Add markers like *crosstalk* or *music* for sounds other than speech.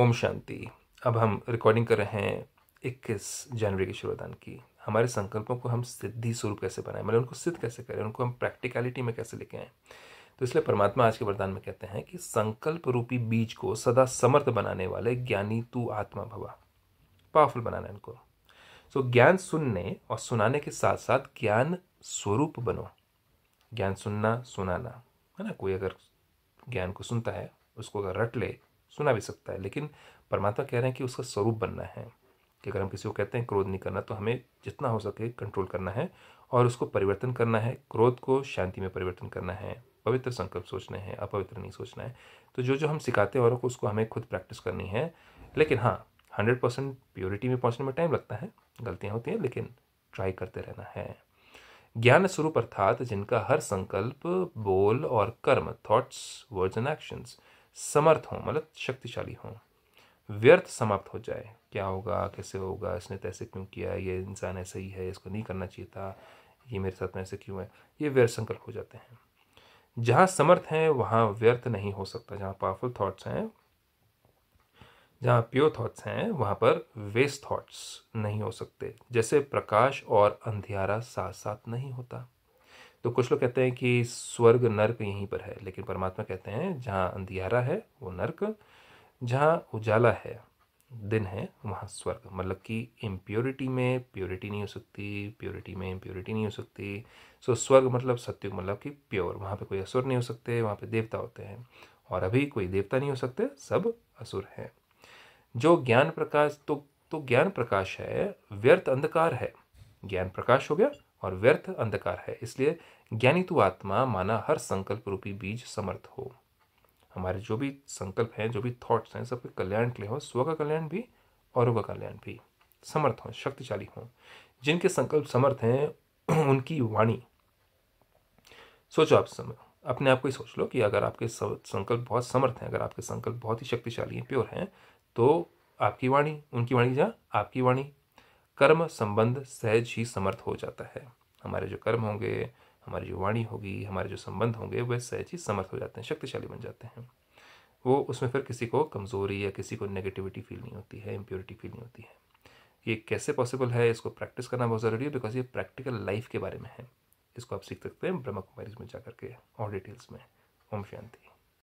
ओम शांति अब हम रिकॉर्डिंग कर रहे हैं इक्कीस जनवरी के शुरुआत की हमारे संकल्पों को हम सिद्धि स्वरूप कैसे बनाएं मतलब उनको सिद्ध कैसे करें उनको हम प्रैक्टिकलिटी में कैसे लेके आएँ तो इसलिए परमात्मा आज के वरदान में कहते हैं कि संकल्प रूपी बीज को सदा समर्थ बनाने वाले ज्ञानी तू आत्मा भवा पावरफुल बनाना इनको सो ज्ञान सुनने और सुनाने के साथ साथ ज्ञान स्वरूप बनो ज्ञान सुनना सुनाना है ना कोई अगर ज्ञान को सुनता है उसको अगर रट ले सुना भी सकता है लेकिन परमात्मा कह रहे हैं कि उसका स्वरूप बनना है कि अगर हम किसी को कहते हैं क्रोध नहीं करना तो हमें जितना हो सके कंट्रोल करना है और उसको परिवर्तन करना है क्रोध को शांति में परिवर्तन करना है पवित्र संकल्प सोचने हैं अपवित्र नहीं सोचना है तो जो जो हम सिखाते हैं औरों को उसको हमें खुद प्रैक्टिस करनी है लेकिन हाँ हंड्रेड परसेंट प्योरिटी में पहुँचने में टाइम लगता है गलतियाँ होती हैं लेकिन ट्राई करते रहना है ज्ञान स्वरूप अर्थात जिनका हर संकल्प बोल और कर्म थॉट्स वर्ड्स एंड एक्शंस समर्थ हों मतलब शक्तिशाली हों व्यर्थ समाप्त हो जाए क्या होगा कैसे होगा इसने तैसे तो क्यों किया ये इंसान ऐसा ही है इसको नहीं करना चाहिए था ये मेरे साथ में ऐसे क्यों है ये व्यर्थ संकल्प हो जाते हैं जहाँ समर्थ हैं वहाँ व्यर्थ नहीं हो सकता जहाँ पावरफुल थाट्स हैं जहाँ प्योर थाट्स हैं वहाँ पर वेस्ट थाट्स नहीं हो सकते जैसे प्रकाश और अंधियारा साथ साथ नहीं होता तो कुछ लोग कहते हैं कि स्वर्ग नर्क यहीं पर है लेकिन परमात्मा कहते हैं जहाँ अंधियारा है वो नर्क जहाँ उजाला है दिन है वहाँ स्वर्ग मतलब कि इम्प्योरिटी में प्योरिटी नहीं हो सकती प्योरिटी में इम्प्योरिटी नहीं हो सकती सो स्वर्ग मतलब सत्युग मतलब कि प्योर वहाँ पे कोई असुर नहीं हो सकते वहाँ पे देवता होते हैं और अभी कोई देवता नहीं हो सकते सब असुर हैं जो ज्ञान प्रकाश तो तो ज्ञान प्रकाश है व्यर्थ अंधकार है ज्ञान प्रकाश हो गया और व्यर्थ अंधकार है इसलिए ज्ञानी तु आत्मा माना हर संकल्प रूपी बीज समर्थ हो हमारे जो भी संकल्प हैं जो भी थॉट्स हैं सबके कल्याण के लिए हो स्व का कल्याण भी और का कल्याण भी समर्थ हों शक्तिशाली हों जिनके संकल्प समर्थ हैं *clears throat* उनकी वाणी सोचो आप समय अपने आप को ही सोच लो कि अगर आपके संकल्प बहुत समर्थ हैं अगर आपके संकल्प बहुत ही शक्तिशाली हैं प्योर हैं तो आपकी वाणी उनकी वाणी जहाँ आपकी वाणी कर्म संबंध सहज ही समर्थ हो जाता है हमारे जो कर्म होंगे हमारी जो वाणी होगी हमारे जो संबंध होंगे वह सहज ही समर्थ हो जाते हैं शक्तिशाली बन जाते हैं वो उसमें फिर किसी को कमज़ोरी या किसी को नेगेटिविटी फील नहीं होती है इम्प्योरिटी फील नहीं होती है ये कैसे पॉसिबल है इसको प्रैक्टिस करना बहुत ज़रूरी है बिकॉज ये प्रैक्टिकल लाइफ के बारे में है इसको आप सीख सकते हैं ब्रह्म कुमारी में जा करके और डिटेल्स में ओम शांति